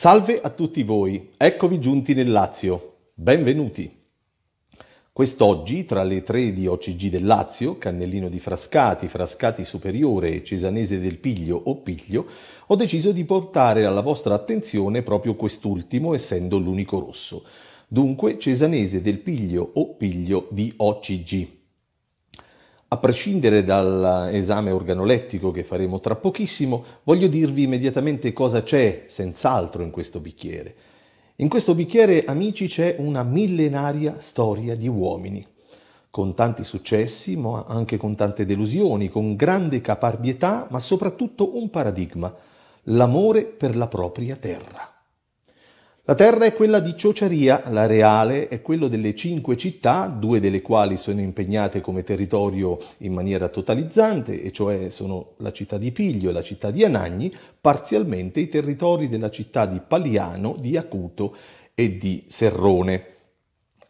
Salve a tutti voi, eccovi giunti nel Lazio, benvenuti. Quest'oggi, tra le tre di OCG del Lazio, Cannellino di Frascati, Frascati Superiore e Cesanese del Piglio o Piglio, ho deciso di portare alla vostra attenzione proprio quest'ultimo, essendo l'unico rosso. Dunque, Cesanese del Piglio o Piglio di OCG. A prescindere dall'esame organolettico che faremo tra pochissimo, voglio dirvi immediatamente cosa c'è senz'altro in questo bicchiere. In questo bicchiere, amici, c'è una millenaria storia di uomini, con tanti successi, ma anche con tante delusioni, con grande caparbietà, ma soprattutto un paradigma, l'amore per la propria terra. La terra è quella di Ciociaria, la reale è quello delle cinque città, due delle quali sono impegnate come territorio in maniera totalizzante, e cioè sono la città di Piglio e la città di Anagni, parzialmente i territori della città di Paliano, di Acuto e di Serrone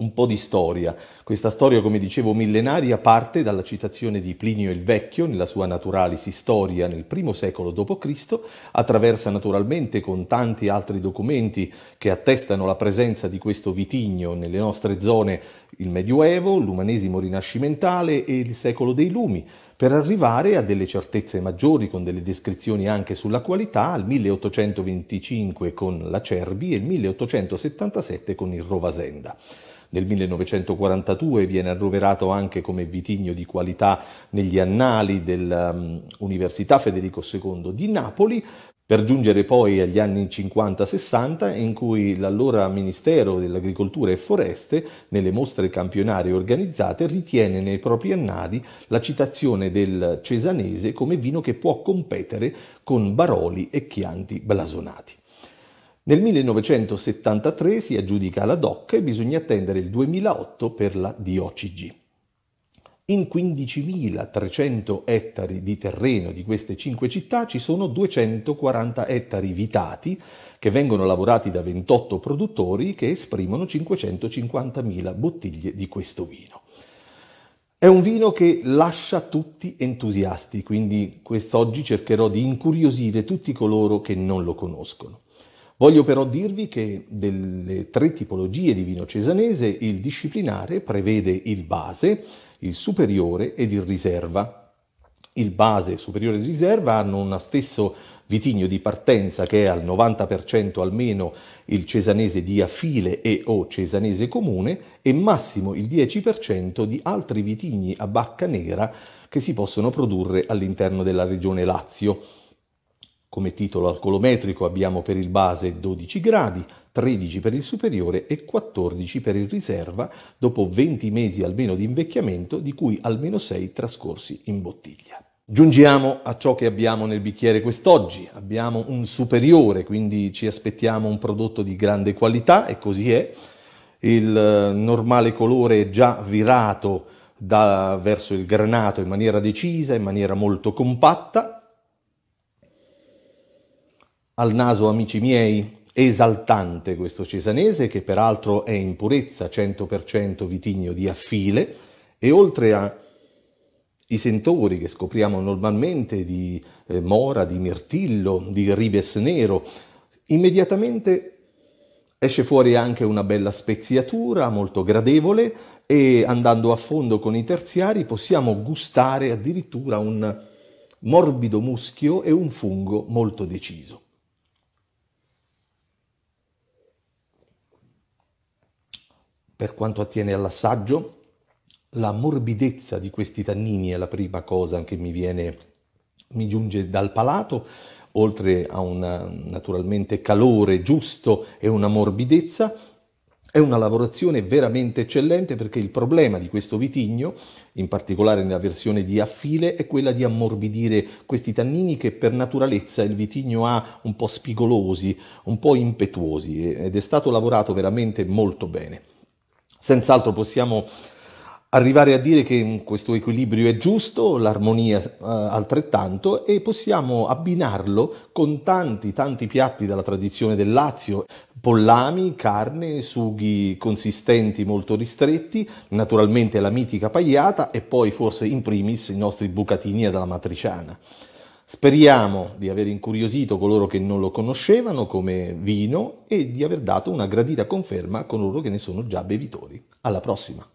un po' di storia. Questa storia, come dicevo, millenaria parte dalla citazione di Plinio il Vecchio nella sua Naturalis Historia nel primo secolo d.C., attraversa naturalmente con tanti altri documenti che attestano la presenza di questo vitigno nelle nostre zone il Medioevo, l'umanesimo rinascimentale e il secolo dei lumi, per arrivare a delle certezze maggiori con delle descrizioni anche sulla qualità al 1825 con la Cerbi e il 1877 con il Rovasenda. Nel 1942 viene arroverato anche come vitigno di qualità negli annali dell'Università um, Federico II di Napoli, per giungere poi agli anni 50-60 in cui l'allora Ministero dell'Agricoltura e Foreste, nelle mostre campionarie organizzate, ritiene nei propri annali la citazione del cesanese come vino che può competere con Baroli e Chianti blasonati. Nel 1973 si aggiudica la DOC e bisogna attendere il 2008 per la DOCG. In 15.300 ettari di terreno di queste cinque città ci sono 240 ettari vitati che vengono lavorati da 28 produttori che esprimono 550.000 bottiglie di questo vino. È un vino che lascia tutti entusiasti, quindi quest'oggi cercherò di incuriosire tutti coloro che non lo conoscono. Voglio però dirvi che delle tre tipologie di vino cesanese il disciplinare prevede il base, il superiore ed il riserva. Il base superiore e riserva hanno uno stesso vitigno di partenza che è al 90% almeno il cesanese di affile e o cesanese comune e massimo il 10% di altri vitigni a bacca nera che si possono produrre all'interno della regione Lazio. Come titolo alcolometrico abbiamo per il base 12 gradi, 13 per il superiore e 14 per il riserva, dopo 20 mesi almeno di invecchiamento, di cui almeno 6 trascorsi in bottiglia. Giungiamo a ciò che abbiamo nel bicchiere quest'oggi. Abbiamo un superiore, quindi ci aspettiamo un prodotto di grande qualità e così è. Il eh, normale colore è già virato da, verso il granato in maniera decisa, in maniera molto compatta, al naso, amici miei, esaltante questo cesanese, che peraltro è in purezza 100% vitigno di affile, e oltre ai sentori che scopriamo normalmente di eh, mora, di mirtillo, di ribes nero, immediatamente esce fuori anche una bella speziatura molto gradevole e andando a fondo con i terziari possiamo gustare addirittura un morbido muschio e un fungo molto deciso. Per quanto attiene all'assaggio, la morbidezza di questi tannini è la prima cosa che mi viene, mi giunge dal palato, oltre a un naturalmente calore giusto e una morbidezza. È una lavorazione veramente eccellente perché il problema di questo vitigno, in particolare nella versione di affile, è quella di ammorbidire questi tannini che per naturalezza il vitigno ha un po' spigolosi, un po' impetuosi ed è stato lavorato veramente molto bene. Senz'altro possiamo arrivare a dire che mm, questo equilibrio è giusto, l'armonia eh, altrettanto e possiamo abbinarlo con tanti tanti piatti della tradizione del Lazio, pollami, carne, sughi consistenti molto ristretti, naturalmente la mitica pagliata e poi forse in primis i nostri bucatini alla matriciana. Speriamo di aver incuriosito coloro che non lo conoscevano come vino e di aver dato una gradita conferma a coloro che ne sono già bevitori. Alla prossima!